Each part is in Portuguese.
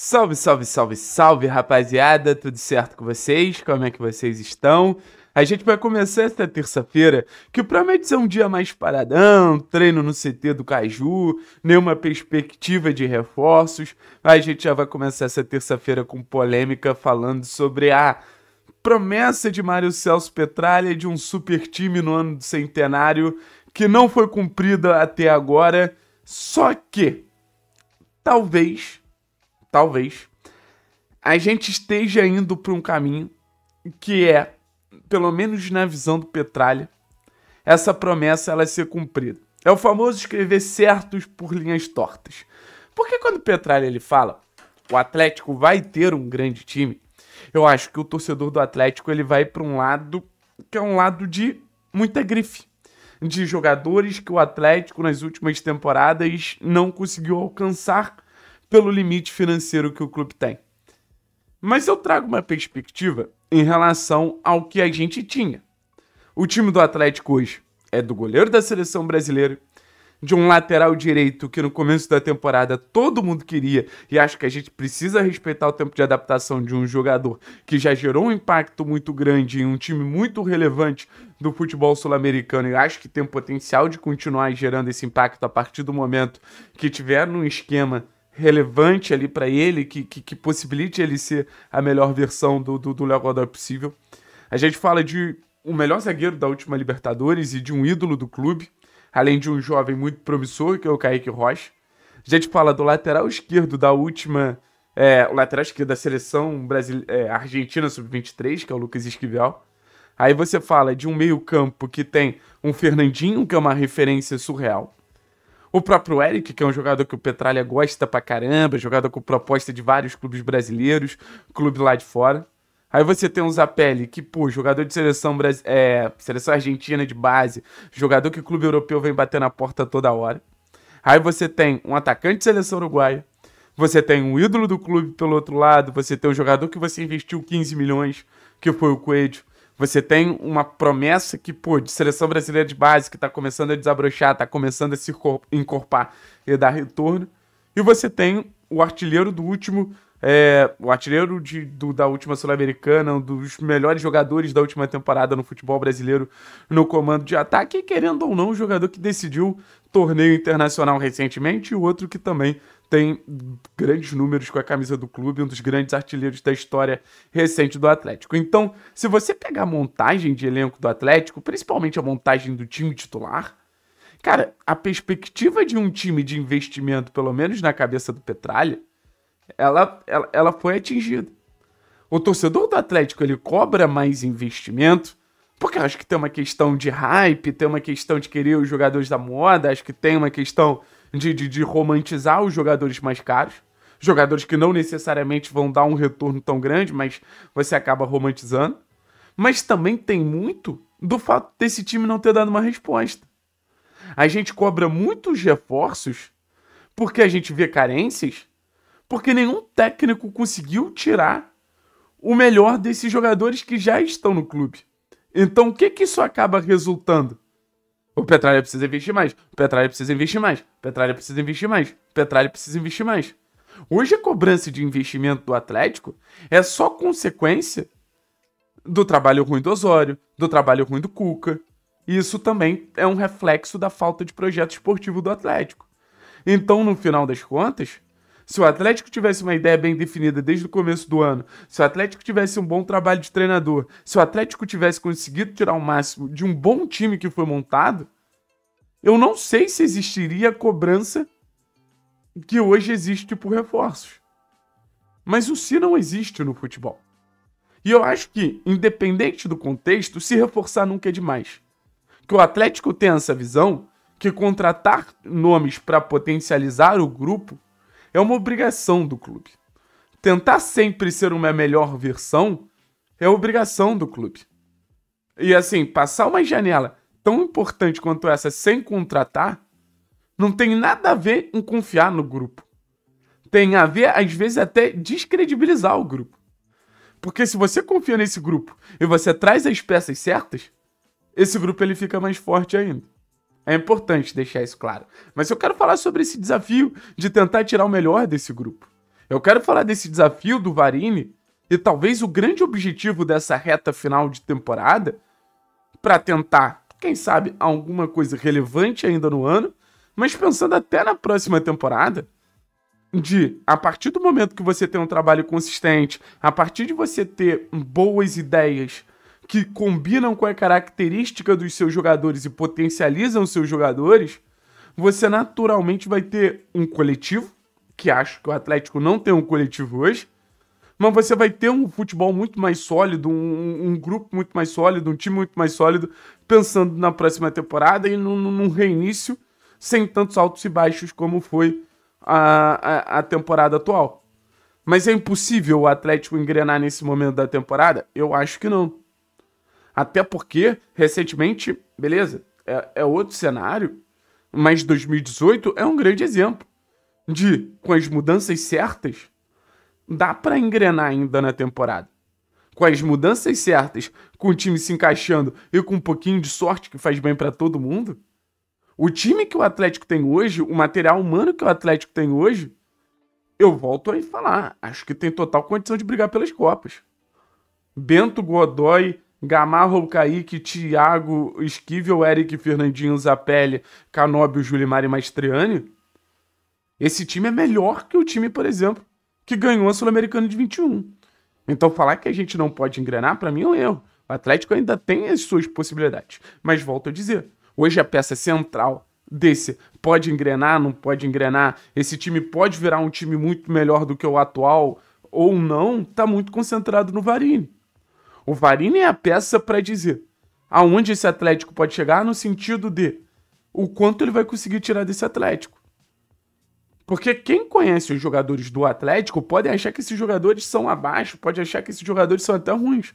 Salve, salve, salve, salve, rapaziada! Tudo certo com vocês? Como é que vocês estão? A gente vai começar esta terça-feira, que promete é ser um dia mais paradão, treino no CT do Caju, nenhuma perspectiva de reforços. A gente já vai começar essa terça-feira com polêmica falando sobre a promessa de Mário Celso Petralha de um super time no ano do centenário que não foi cumprida até agora. Só que talvez talvez, a gente esteja indo para um caminho que é, pelo menos na visão do Petralha, essa promessa ela é ser cumprida. É o famoso escrever certos por linhas tortas. Porque quando o Petralha ele fala, o Atlético vai ter um grande time, eu acho que o torcedor do Atlético ele vai para um lado que é um lado de muita grife, de jogadores que o Atlético nas últimas temporadas não conseguiu alcançar pelo limite financeiro que o clube tem. Mas eu trago uma perspectiva em relação ao que a gente tinha. O time do Atlético hoje é do goleiro da seleção brasileira, de um lateral direito que no começo da temporada todo mundo queria e acho que a gente precisa respeitar o tempo de adaptação de um jogador que já gerou um impacto muito grande em um time muito relevante do futebol sul-americano e acho que tem potencial de continuar gerando esse impacto a partir do momento que tiver num esquema relevante ali para ele, que, que, que, possibilite ele ser a melhor versão do, do, do Léo Godoy possível. A gente fala de o um melhor zagueiro da última Libertadores e de um ídolo do clube, além de um jovem muito promissor, que é o Kaique Rocha. A gente fala do lateral esquerdo da última. É, o lateral esquerdo da seleção Brasil, é, argentina sub-23, que é o Lucas Esquivel. Aí você fala de um meio-campo que tem um Fernandinho, que é uma referência surreal. O próprio Eric, que é um jogador que o Petralha gosta pra caramba, jogador com proposta de vários clubes brasileiros, clube lá de fora. Aí você tem o Zapelli, que, pô, jogador de seleção, é, seleção argentina de base, jogador que o clube europeu vem bater na porta toda hora. Aí você tem um atacante de seleção uruguaia, você tem um ídolo do clube pelo outro lado, você tem um jogador que você investiu 15 milhões, que foi o Coelho você tem uma promessa que, pô, de seleção brasileira de base, que está começando a desabrochar, está começando a se encorpar e dar retorno. E você tem o artilheiro do último, é, o artilheiro de, do, da última Sul-Americana, um dos melhores jogadores da última temporada no futebol brasileiro no comando de ataque, querendo ou não, um jogador que decidiu torneio internacional recentemente e outro que também tem grandes números com a camisa do clube, um dos grandes artilheiros da história recente do Atlético. Então, se você pegar a montagem de elenco do Atlético, principalmente a montagem do time titular, cara, a perspectiva de um time de investimento, pelo menos na cabeça do Petralha, ela, ela, ela foi atingida. O torcedor do Atlético ele cobra mais investimento, porque acho que tem uma questão de hype, tem uma questão de querer os jogadores da moda, acho que tem uma questão de, de, de romantizar os jogadores mais caros. Jogadores que não necessariamente vão dar um retorno tão grande, mas você acaba romantizando. Mas também tem muito do fato desse time não ter dado uma resposta. A gente cobra muitos reforços porque a gente vê carências, porque nenhum técnico conseguiu tirar o melhor desses jogadores que já estão no clube. Então, o que, que isso acaba resultando? O Petralha precisa investir mais. O Petralha precisa investir mais. O Petralha precisa investir mais. O Petralha precisa investir mais. Hoje a cobrança de investimento do Atlético é só consequência do trabalho ruim do Osório, do trabalho ruim do Cuca. Isso também é um reflexo da falta de projeto esportivo do Atlético. Então, no final das contas, se o Atlético tivesse uma ideia bem definida desde o começo do ano, se o Atlético tivesse um bom trabalho de treinador, se o Atlético tivesse conseguido tirar o máximo de um bom time que foi montado, eu não sei se existiria a cobrança que hoje existe por reforços. Mas o se não existe no futebol. E eu acho que, independente do contexto, se reforçar nunca é demais. Que o Atlético tenha essa visão que contratar nomes para potencializar o grupo é uma obrigação do clube. Tentar sempre ser uma melhor versão é obrigação do clube. E assim, passar uma janela tão importante quanto essa sem contratar não tem nada a ver em confiar no grupo. Tem a ver, às vezes, até descredibilizar o grupo. Porque se você confia nesse grupo e você traz as peças certas, esse grupo ele fica mais forte ainda. É importante deixar isso claro. Mas eu quero falar sobre esse desafio de tentar tirar o melhor desse grupo. Eu quero falar desse desafio do Varini e talvez o grande objetivo dessa reta final de temporada para tentar, quem sabe, alguma coisa relevante ainda no ano, mas pensando até na próxima temporada, de a partir do momento que você tem um trabalho consistente, a partir de você ter boas ideias que combinam com a característica dos seus jogadores e potencializam seus jogadores, você naturalmente vai ter um coletivo, que acho que o Atlético não tem um coletivo hoje, mas você vai ter um futebol muito mais sólido, um, um grupo muito mais sólido, um time muito mais sólido, pensando na próxima temporada e num, num reinício sem tantos altos e baixos como foi a, a, a temporada atual. Mas é impossível o Atlético engrenar nesse momento da temporada? Eu acho que não. Até porque, recentemente, beleza, é, é outro cenário, mas 2018 é um grande exemplo de, com as mudanças certas, dá para engrenar ainda na temporada. Com as mudanças certas, com o time se encaixando e com um pouquinho de sorte que faz bem para todo mundo, o time que o Atlético tem hoje, o material humano que o Atlético tem hoje, eu volto a falar, acho que tem total condição de brigar pelas Copas. Bento Godoy, Gamarro, Kaique, Thiago, Esquivel, Eric, Fernandinho, Zapelli, Canóbio, Julimar e Maestriani. Esse time é melhor que o time, por exemplo, que ganhou a Sul-Americana de 21. Então falar que a gente não pode engrenar, para mim é um erro. O Atlético ainda tem as suas possibilidades. Mas volto a dizer, hoje a peça central desse pode engrenar, não pode engrenar, esse time pode virar um time muito melhor do que o atual ou não, tá muito concentrado no Varini. O Varini é a peça para dizer aonde esse Atlético pode chegar no sentido de o quanto ele vai conseguir tirar desse Atlético. Porque quem conhece os jogadores do Atlético pode achar que esses jogadores são abaixo, pode achar que esses jogadores são até ruins.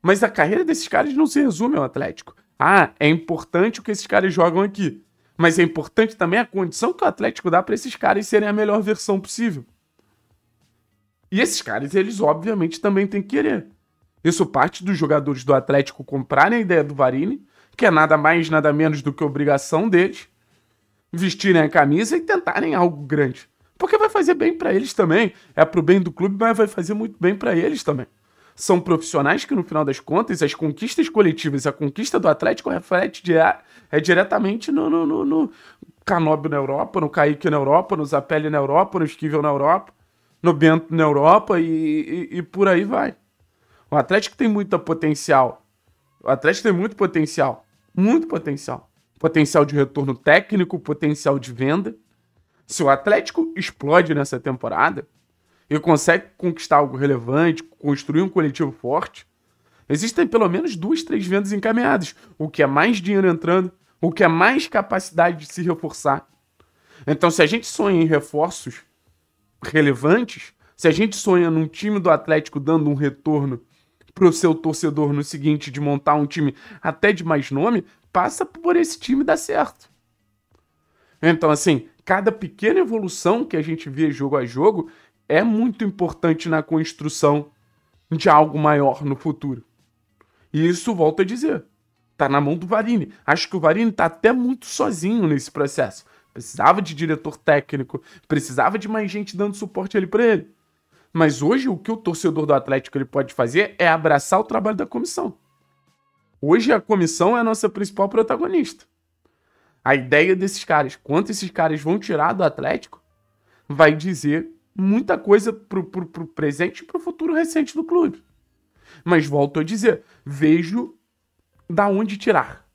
Mas a carreira desses caras não se resume ao Atlético. Ah, é importante o que esses caras jogam aqui. Mas é importante também a condição que o Atlético dá para esses caras serem a melhor versão possível. E esses caras, eles obviamente também têm que querer. Isso parte dos jogadores do Atlético comprarem a ideia do Varini, que é nada mais, nada menos do que obrigação deles, vestirem a camisa e tentarem algo grande. Porque vai fazer bem para eles também. É pro bem do clube, mas vai fazer muito bem para eles também. São profissionais que, no final das contas, as conquistas coletivas, a conquista do Atlético reflete é diretamente no, no, no, no Canóbio na Europa, no Kaique na Europa, no Zapelli na Europa, no Esquivel na Europa, no Bento na Europa e, e, e por aí vai. O Atlético tem muito potencial. O Atlético tem muito potencial. Muito potencial. Potencial de retorno técnico, potencial de venda. Se o Atlético explode nessa temporada e consegue conquistar algo relevante, construir um coletivo forte, existem pelo menos duas, três vendas encaminhadas. O que é mais dinheiro entrando, o que é mais capacidade de se reforçar. Então, se a gente sonha em reforços relevantes, se a gente sonha num time do Atlético dando um retorno pro seu torcedor no seguinte de montar um time até de mais nome, passa por esse time dar certo. Então, assim, cada pequena evolução que a gente vê jogo a jogo é muito importante na construção de algo maior no futuro. E isso, volto a dizer, tá na mão do Varini. Acho que o Varini tá até muito sozinho nesse processo. Precisava de diretor técnico, precisava de mais gente dando suporte ali para ele. Mas hoje o que o torcedor do Atlético ele pode fazer é abraçar o trabalho da comissão. Hoje a comissão é a nossa principal protagonista. A ideia desses caras, quanto esses caras vão tirar do Atlético, vai dizer muita coisa pro, pro, pro presente e pro futuro recente do clube. Mas volto a dizer, vejo da onde tirar.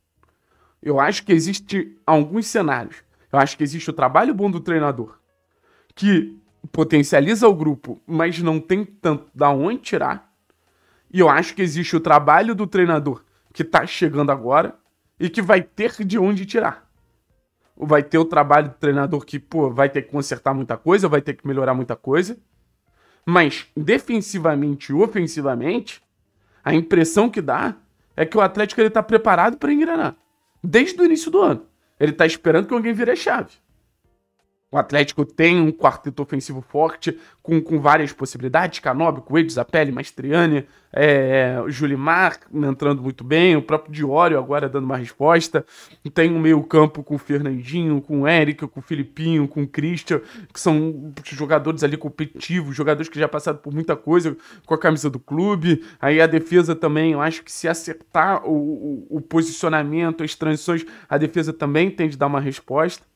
Eu acho que existe alguns cenários. Eu acho que existe o trabalho bom do treinador, que potencializa o grupo, mas não tem tanto da onde tirar. E eu acho que existe o trabalho do treinador que tá chegando agora e que vai ter de onde tirar. Vai ter o trabalho do treinador que, pô, vai ter que consertar muita coisa, vai ter que melhorar muita coisa. Mas defensivamente e ofensivamente, a impressão que dá é que o Atlético ele tá preparado para engrenar desde o início do ano. Ele tá esperando que alguém vire a chave. O Atlético tem um quarteto ofensivo forte, com, com várias possibilidades. Canobi, Coelho, Zapelli, Mastriani, é, Julimar entrando muito bem, o próprio Diório agora dando uma resposta. Tem um meio campo com o Fernandinho, com o Eric, com o Filipinho, com o Christian, que são jogadores ali competitivos, jogadores que já passaram por muita coisa com a camisa do clube. Aí a defesa também, eu acho que se acertar o, o, o posicionamento, as transições, a defesa também tem de dar uma resposta.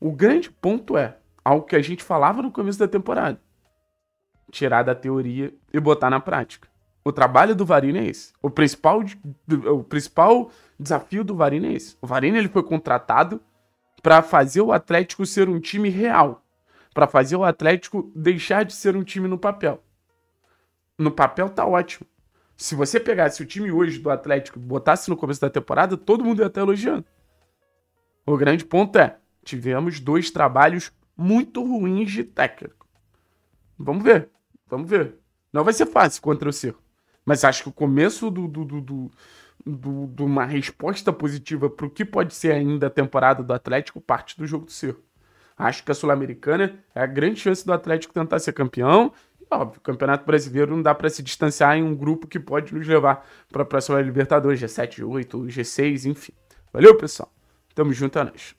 O grande ponto é algo que a gente falava no começo da temporada: tirar da teoria e botar na prática. O trabalho do Varine é esse. O principal, o principal desafio do Varine é esse. O Varine ele foi contratado para fazer o Atlético ser um time real, para fazer o Atlético deixar de ser um time no papel. No papel tá ótimo. Se você pegasse o time hoje do Atlético e botasse no começo da temporada, todo mundo ia estar elogiando. O grande ponto é, tivemos dois trabalhos muito ruins de técnico. Vamos ver. Vamos ver. Não vai ser fácil contra o Cerro. Mas acho que o começo do, do, do, do de uma resposta positiva para o que pode ser ainda a temporada do Atlético parte do jogo do Cerro. Acho que a Sul-Americana é a grande chance do Atlético tentar ser campeão. óbvio, o Campeonato Brasileiro não dá para se distanciar em um grupo que pode nos levar para a próxima Libertadores, G7, G8, G6, enfim. Valeu, pessoal. Tamo junto, é nós.